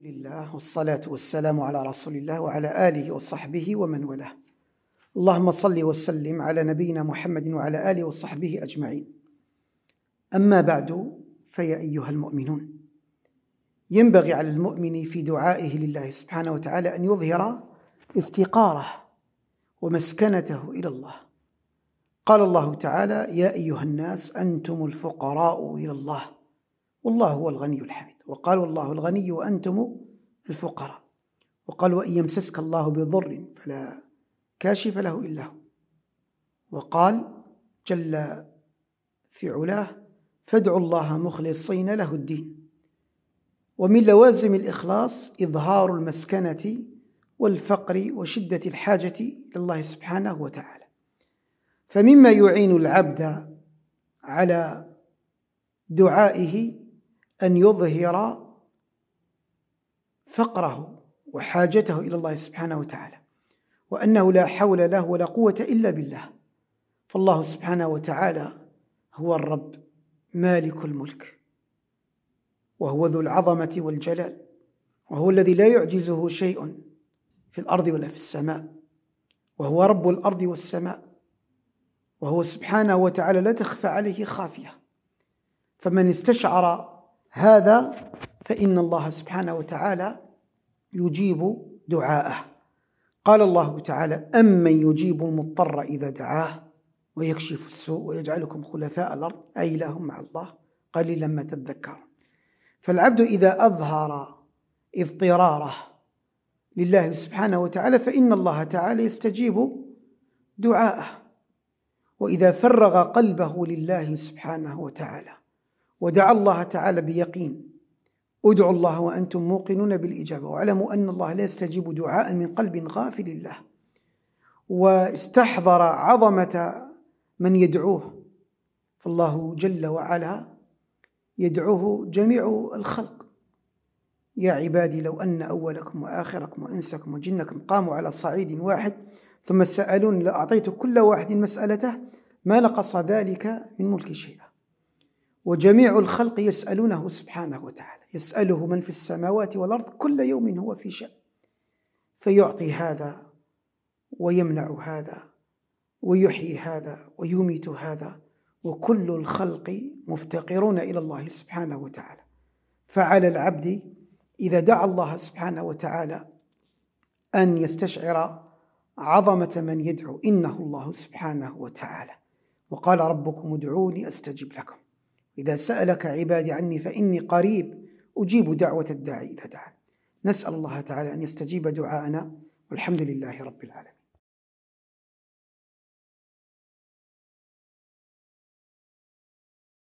لله والصلاة والسلام على رسول الله وعلى آله وصحبه ومن والاه اللهم صل وسلم على نبينا محمد وعلى آله وصحبه أجمعين أما بعد فيا أيها المؤمنون ينبغي على المؤمن في دعائه لله سبحانه وتعالى أن يظهر افتقاره ومسكنته إلى الله قال الله تعالى يا أيها الناس أنتم الفقراء إلى الله والله هو الغني الحميد وقال والله الغني وأنتم الفقراء وقال وإن يمسسك الله بضر فلا كاشف له إلا هو وقال جل في علاه فادعوا الله مخلصين له الدين ومن لوازم الإخلاص إظهار المسكنة والفقر وشدة الحاجة لله سبحانه وتعالى فمما يعين العبد على دعائه أن يظهر فقره وحاجته إلى الله سبحانه وتعالى وأنه لا حول له ولا قوة إلا بالله فالله سبحانه وتعالى هو الرب مالك الملك وهو ذو العظمة والجلال وهو الذي لا يعجزه شيء في الأرض ولا في السماء وهو رب الأرض والسماء وهو سبحانه وتعالى لا تخفى عليه خافية فمن استشعر هذا فإن الله سبحانه وتعالى يجيب دعاءه قال الله تعالى أمن يجيب المضطر إذا دعاه ويكشف السوء ويجعلكم خلفاء الأرض أي لهم مع الله قليلا ما تذكر فالعبد إذا أظهر اضطراره لله سبحانه وتعالى فإن الله تعالى يستجيب دعاءه وإذا فرغ قلبه لله سبحانه وتعالى ودعا الله تعالى بيقين ادعوا الله وانتم موقنون بالاجابه واعلموا ان الله لا يستجيب دعاء من قلب غافل الله واستحضر عظمه من يدعوه فالله جل وعلا يدعوه جميع الخلق يا عبادي لو ان اولكم واخركم وانسكم وجنكم قاموا على صعيد واحد ثم سالوني لاعطيت كل واحد مسالته ما نقص ذلك من ملك شيئا وجميع الخلق يسألونه سبحانه وتعالى يسأله من في السماوات والأرض كل يوم هو في شأن فيعطي هذا ويمنع هذا ويحيي هذا ويميت هذا وكل الخلق مفتقرون إلى الله سبحانه وتعالى فعلى العبد إذا دعا الله سبحانه وتعالى أن يستشعر عظمة من يدعو إنه الله سبحانه وتعالى وقال ربكم ادعوني أستجب لكم إذا سألك عبادي عني فإني قريب أجيب دعوة الداعي إذا دعان نسأل الله تعالى أن يستجيب دعاءنا والحمد لله رب العالمين